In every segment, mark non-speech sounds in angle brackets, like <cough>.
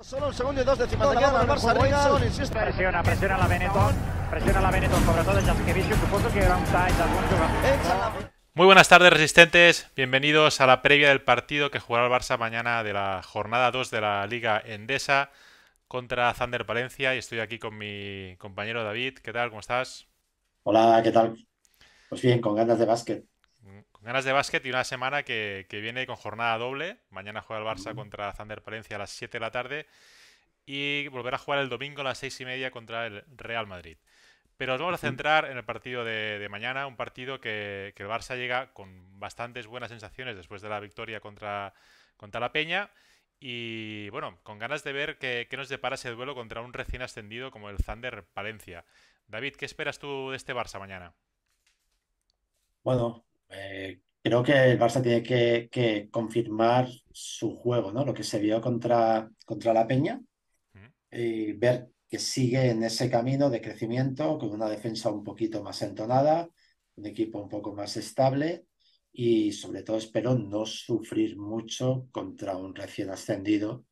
Solo un segundo y dos décimas. Barça la Benetton. la Benetton, que Muy buenas tardes resistentes, bienvenidos a la previa del partido que jugará el Barça mañana de la jornada 2 de la Liga Endesa contra Zander Valencia y estoy aquí con mi compañero David. ¿Qué tal? ¿Cómo estás? Hola, ¿qué tal? Pues bien, con ganas de básquet ganas de básquet y una semana que, viene con jornada doble. Mañana juega el Barça contra Zander Palencia a las 7 de la tarde y volverá a jugar el domingo a las 6 y media contra el Real Madrid. Pero nos vamos a centrar en el partido de, mañana, un partido que, el Barça llega con bastantes buenas sensaciones después de la victoria contra, contra la Peña. Y bueno, con ganas de ver qué, qué nos depara ese duelo contra un recién ascendido como el Zander Palencia. David, ¿qué esperas tú de este Barça mañana? Bueno, eh, creo que el Barça tiene que, confirmar su juego, ¿no? Lo que se vio contra, contra la Peña y ver que sigue en ese camino de crecimiento con una defensa un poquito más entonada, un equipo un poco más estable y sobre todo espero no sufrir mucho contra un recién ascendido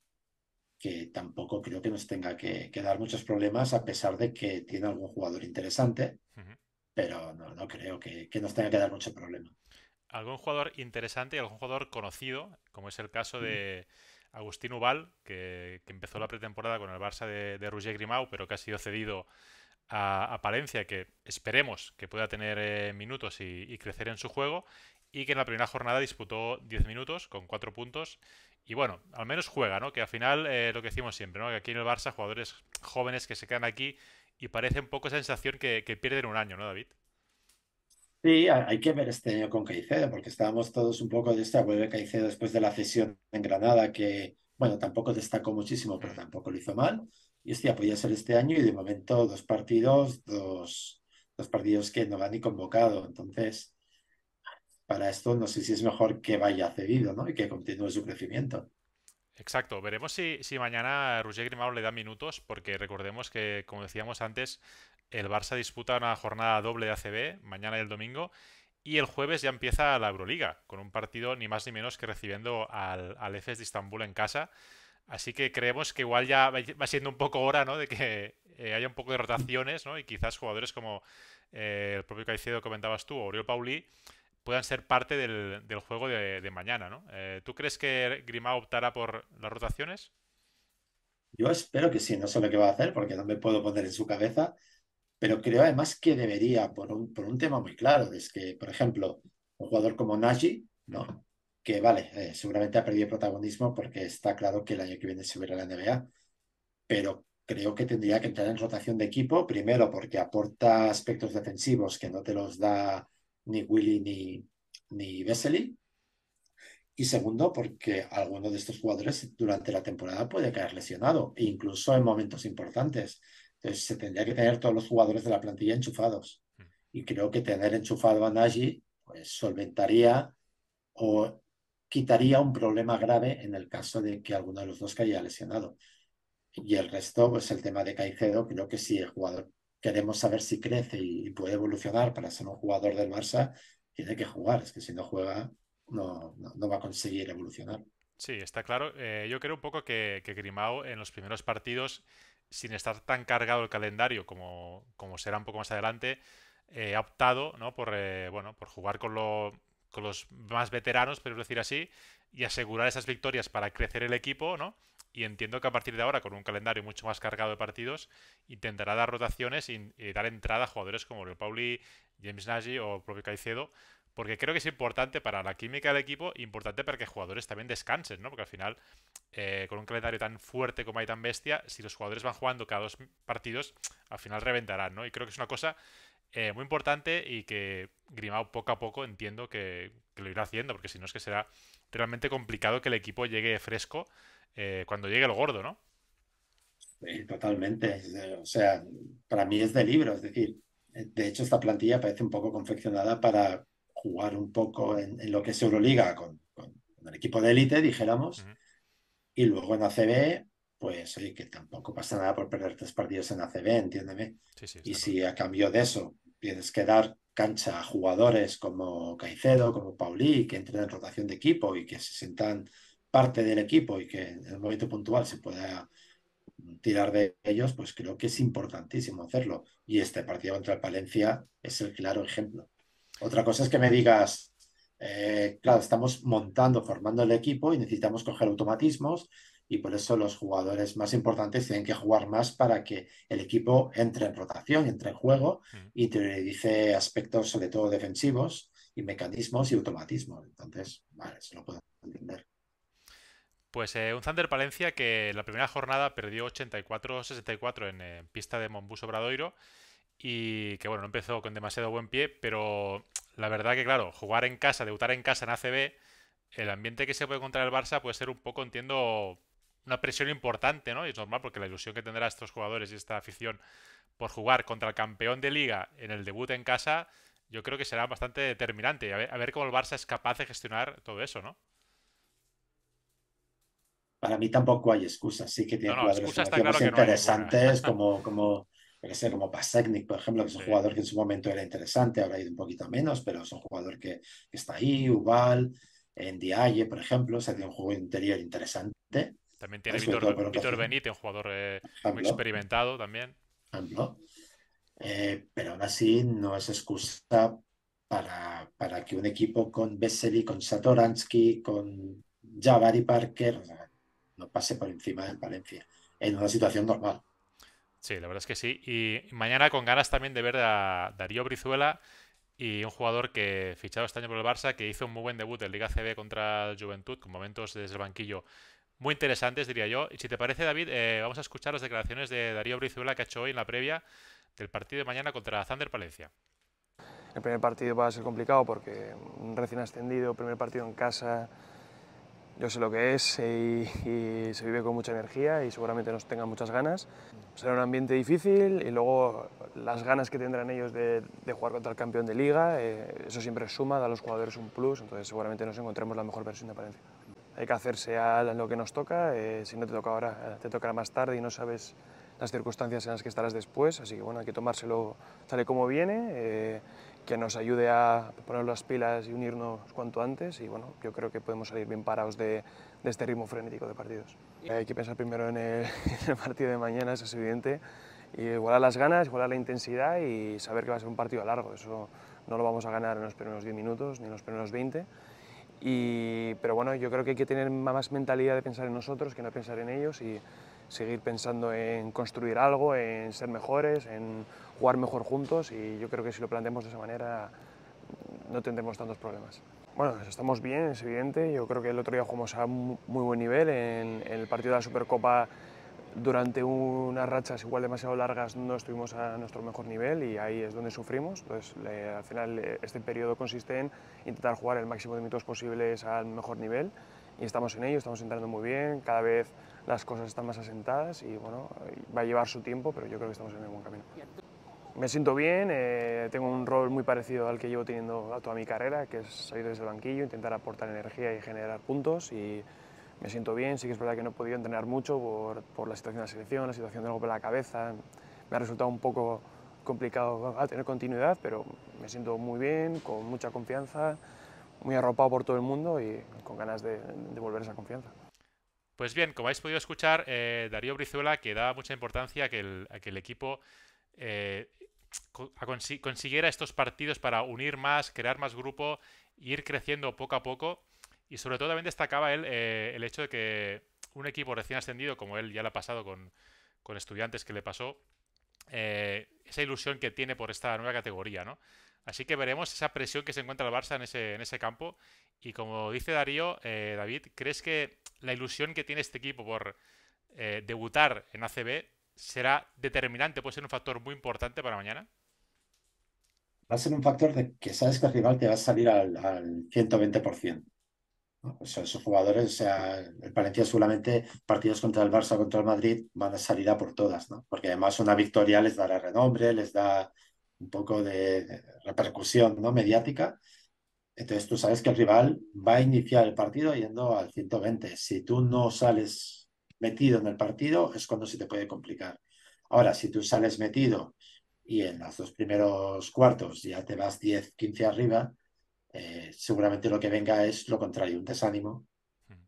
que tampoco creo que nos tenga que, dar muchos problemas a pesar de que tiene algún jugador interesante pero no, creo que, nos tenga que dar mucho problema. ¿Algún jugador interesante, y algún jugador conocido, como es el caso de Agustín Ubal, que, empezó la pretemporada con el Barça de, de Roger Grimau, pero que ha sido cedido a, apariencia Palencia, que esperemos que pueda tener eh, minutos y, crecer en su juego, y que en la primera jornada disputó 10 minutos con 4 puntos y bueno, al menos juega, ¿no? Que al final eh, lo que decimos siempre, ¿no? Que aquí en el Barça jugadores jóvenes que se quedan aquí y parece un poco sensación que, pierden un año, ¿no, David? Sí, hay que ver este año con Caicedo, porque estábamos todos un poco de esta vuelve Caicedo después de la cesión en Granada, que, bueno, tampoco destacó muchísimo, pero mm. tampoco lo hizo mal. Y hostia, podía ser este año y de momento dos partidos, dos, partidos que no van ni convocado. Entonces, para esto no sé si es mejor que vaya cedido, ¿no? Y que continúe su crecimiento. Exacto, veremos si, mañana Roger Grimaud le da minutos, porque recordemos que, como decíamos antes, el Barça disputa una jornada doble de ACB, mañana y el domingo, y el jueves ya empieza la Euroliga, con un partido ni más ni menos que recibiendo al, al EFES de Estambul en casa. Así que creemos que igual ya va siendo un poco hora ¿no? de que eh, haya un poco de rotaciones ¿no? y quizás jugadores como eh, el propio Caicedo comentabas tú, o Oriol Pauli, puedan ser parte del, juego de, mañana, ¿no? Eh, ¿Tú crees que Grima optará por las rotaciones? Yo espero que sí, no sé lo que va a hacer porque no me puedo poner en su cabeza, pero creo además que debería, por un, por un tema muy claro, es que, por ejemplo, un jugador como Nagy, ¿no? Que vale, eh, seguramente ha perdido protagonismo porque está claro que el año que viene se a la NBA, pero creo que tendría que entrar en rotación de equipo, primero porque aporta aspectos defensivos que no te los da ni Willy ni, ni Y segundo, porque alguno de estos jugadores durante la temporada puede caer lesionado, e incluso en momentos importantes. Entonces, se tendría que tener todos los jugadores de la plantilla enchufados. Y creo que tener enchufado a Nagy pues, solventaría o quitaría un problema grave en el caso de que alguno de los dos caiga lesionado. Y el resto, pues el tema de Caicedo, creo que sí el jugador queremos saber si crece y, puede evolucionar para ser un jugador del Barça, tiene que jugar. Es que si no juega, no, no, va a conseguir evolucionar. Sí, está claro. Eh, yo creo un poco que, Grimao en los primeros partidos, sin estar tan cargado el calendario como, como será un poco más adelante, eh, ha optado ¿no? por, eh, bueno, por jugar con, con los más veteranos, por decir así, y asegurar esas victorias para crecer el equipo, ¿no? Y entiendo que a partir de ahora, con un calendario mucho más cargado de partidos, intentará dar rotaciones y, dar entrada a jugadores como Leo Pauli, James Nagy o propio Caicedo, porque creo que es importante para la química del equipo, importante para que jugadores también descansen, ¿no? Porque al final, eh, con un calendario tan fuerte como hay tan bestia, si los jugadores van jugando cada dos partidos, al final reventarán, ¿no? Y creo que es una cosa eh, muy importante y que Grimao poco a poco entiendo que lo irá haciendo, porque si no es que será realmente complicado que el equipo llegue fresco eh, cuando llegue el gordo, ¿no? Sí, totalmente. O sea, para mí es de libro. Es decir, eh, de hecho, esta plantilla parece un poco confeccionada para jugar un poco en, lo que es Euroliga con, el equipo de élite, dijéramos. Y luego en ACB, pues oye, que tampoco pasa nada por perder tres partidos en ACB, entiéndeme. y si a cambio de eso tienes que dar cancha a jugadores como Caicedo, como Paulí, que entren en rotación de equipo y que se sientan parte del equipo y que en el momento puntual se pueda tirar de ellos, pues creo que es importantísimo hacerlo. Y este partido contra el Palencia es el claro ejemplo. Otra cosa es que me digas, eh, claro, estamos montando, formando el equipo y necesitamos coger automatismos y por eso los jugadores más importantes tienen que jugar más para que el equipo entre en rotación, entre en juego mm. y te dice aspectos sobre todo defensivos y mecanismos y automatismos. Entonces, vale, se lo puedo entender. Pues eh, un Thunder Palencia que en la primera jornada perdió 84-64 en eh, pista de Monbú sobradoiro. y que bueno, no empezó con demasiado buen pie, pero la verdad que claro, jugar en casa, debutar en casa en ACB, el ambiente que se puede encontrar el Barça puede ser un poco, entiendo, una presión importante, ¿no? Y es normal porque la ilusión que tendrán estos jugadores y esta afición por jugar contra el campeón de liga en el debut en casa, yo creo que será bastante determinante. A ver, a ver cómo el Barça es capaz de gestionar todo eso, ¿no? para mí tampoco hay excusas. Sí que tiene jugadores interesantes, <laughs> como, como, como por ejemplo, que es un jugador que en su momento era interesante, ahora ha ido un poquito menos, pero es un jugador que, está ahí, Ubal, en por ejemplo, se tiene un juego interior interesante. También tiene Víctor, Benítez, un jugador eh, muy experimentado también. Eh, pero aún así no es excusa para, para que un equipo con Vesely, con Satoransky, con Javari Parker, no pase por encima de Valencia en una situación normal. Sí, la verdad es que sí. Y mañana con ganas también de ver a Darío Brizuela y un jugador que fichado este año por el Barça, que hizo un muy buen debut en Liga CB contra Juventud, con momentos desde el banquillo muy interesantes, diría yo. Y si te parece, David, eh, vamos a escuchar las declaraciones de Darío Brizuela que ha hecho hoy en la previa del partido de mañana contra Zander Palencia. El primer partido va a ser complicado porque recién ascendido, primer partido en casa, yo sé lo que es y, se vive con mucha energía y seguramente nos tengan muchas ganas. Será un ambiente difícil y luego las ganas que tendrán ellos de, jugar contra el campeón de liga, eh, eso siempre suma, da a los jugadores un plus, entonces seguramente nos encontremos la mejor versión de apariencia Hay que hacerse a lo que nos toca, eh, si no te toca ahora, eh, te tocará más tarde y no sabes las circunstancias en las que estarás después, así que bueno, hay que tomárselo tal como viene que nos ayude a poner las pilas y unirnos cuanto antes y bueno, yo creo que podemos salir bien parados de, este ritmo frenético de partidos. Hay que pensar primero <laughs> en el, partido de mañana, eso es evidente, y igualar las ganas, igualar la intensidad y saber que va a ser un partido largo, eso no lo vamos a ganar en los primeros 10 minutos ni en los primeros 20, pero bueno, yo creo que hay que tener más mentalidad de pensar en nosotros que no pensar en ellos y seguir pensando en construir algo, en ser mejores, en jugar mejor juntos y yo creo que si lo planteamos de esa manera mm, no tendremos tantos problemas. Bueno, estamos bien, es evidente. Yo creo que el otro día jugamos a muy buen nivel. En el partido de la Supercopa, durante unas rachas igual demasiado largas, no estuvimos a nuestro mejor nivel y ahí es donde sufrimos. Entonces, al final, eh, este periodo consiste en intentar jugar el máximo de minutos posibles al mejor nivel y estamos en ello, estamos entrando muy bien. Cada vez las cosas están más asentadas y bueno, va a llevar su tiempo, pero yo creo que estamos en el buen camino. Me siento bien, eh, tengo un rol muy parecido al que llevo teniendo a toda mi carrera, que es salir desde el banquillo, intentar aportar energía y generar puntos y me siento bien, sí que es verdad que no he podido entrenar mucho por, por la situación de la selección, la situación de golpe por la cabeza, me ha resultado un poco complicado a tener continuidad, pero me siento muy bien, con mucha confianza, muy arropado por todo el mundo y con ganas de, de volver esa confianza. Pues bien, como habéis podido escuchar, eh, Darío Brizuela que da mucha importancia que el, a que el equipo eh, consiguiera estos partidos para unir más, crear más grupo, ir creciendo poco a poco. Y sobre todo también destacaba él eh, el hecho de que un equipo recién ascendido, como él ya lo ha pasado con, estudiantes que le pasó, eh, esa ilusión que tiene por esta nueva categoría, ¿no? Así que veremos esa presión que se encuentra el Barça en ese, en ese campo. Y como dice Darío, David, ¿crees que la ilusión que tiene este equipo por debutar en ACB será determinante, puede ser un factor muy importante para mañana. Va a ser un factor de que sabes que el rival te va a salir al, 120%. O esos jugadores, o sea, el Valencia solamente partidos contra el Barça, contra el Madrid, van a salir a por todas, ¿no? Porque además una victoria les dará renombre, les da un poco de repercusión ¿no? mediática. Entonces tú sabes que el rival va a iniciar el partido yendo al 120. Si tú no sales metido en el partido es cuando se te puede complicar. Ahora, si tú sales metido y en los dos primeros cuartos ya te vas 10, 15 arriba, eh, seguramente lo que venga es lo contrario, un desánimo,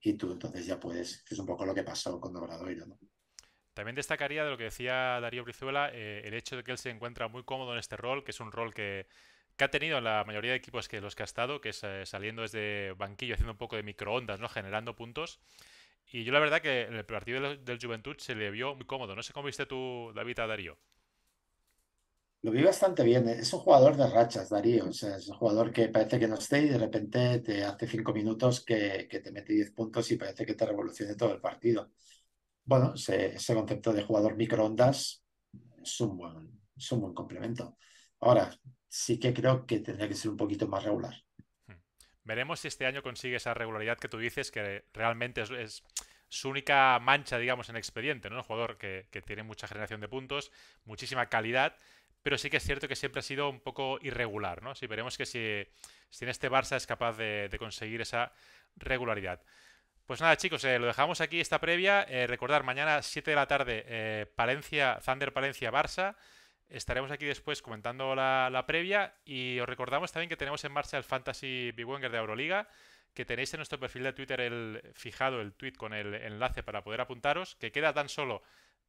y tú entonces ya puedes, es un poco lo que pasó con Dobradoiro. ¿no? También destacaría de lo que decía Darío Brizuela eh, el hecho de que él se encuentra muy cómodo en este rol, que es un rol que, que ha tenido la mayoría de equipos que los que ha estado, que es eh, saliendo desde banquillo, haciendo un poco de microondas, ¿no? generando puntos. Y yo la verdad que en el partido del, Juventud se le vio muy cómodo. No sé cómo viste tú, David, a Darío. Lo vi bastante bien. ¿eh? Es un jugador de rachas, Darío. O sea, es un jugador que parece que no esté y de repente te hace cinco minutos que, que te mete diez puntos y parece que te revolucione todo el partido. Bueno, ese, concepto de jugador microondas un es un buen complemento. Ahora, sí que creo que tendría que ser un poquito más regular. Veremos si este año consigue esa regularidad que tú dices, que realmente es, su única mancha, digamos, en expediente, ¿no? Un jugador que, tiene mucha generación de puntos, muchísima calidad, pero sí que es cierto que siempre ha sido un poco irregular, ¿no? veremos que si, si, en este Barça es capaz de, conseguir esa regularidad. Pues nada, chicos, eh, lo dejamos aquí esta previa. Eh, recordar, mañana 7 de la tarde, eh, Palencia, Thunder Palencia Barça. Estaremos aquí después comentando la, previa y os recordamos también que tenemos en marcha el Fantasy Big Wenger de Euroliga que tenéis en nuestro perfil de Twitter el, fijado el tweet con el enlace para poder apuntaros, que queda tan solo,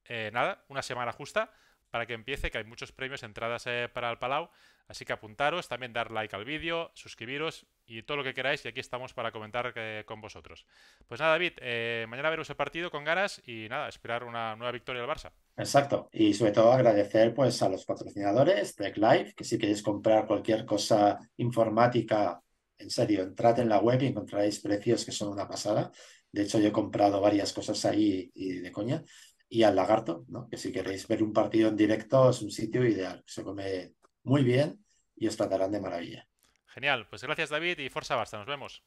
eh, nada, una semana justa para que empiece, que hay muchos premios, entradas eh, para el Palau. Así que apuntaros, también dar like al vídeo, suscribiros y todo lo que queráis. Y aquí estamos para comentar eh, con vosotros. Pues nada, David, eh, mañana veremos el partido con ganas y nada, esperar una nueva victoria del Barça. Exacto. Y sobre todo agradecer pues a los patrocinadores Tech live que si queréis comprar cualquier cosa informática, en serio, entrad en la web y encontraréis precios que son una pasada. De hecho, yo he comprado varias cosas ahí y de coña y al Lagarto, ¿no? que si queréis ver un partido en directo es un sitio ideal. Se come muy bien y os tratarán de maravilla. Genial, pues gracias David y Forza Basta, nos vemos.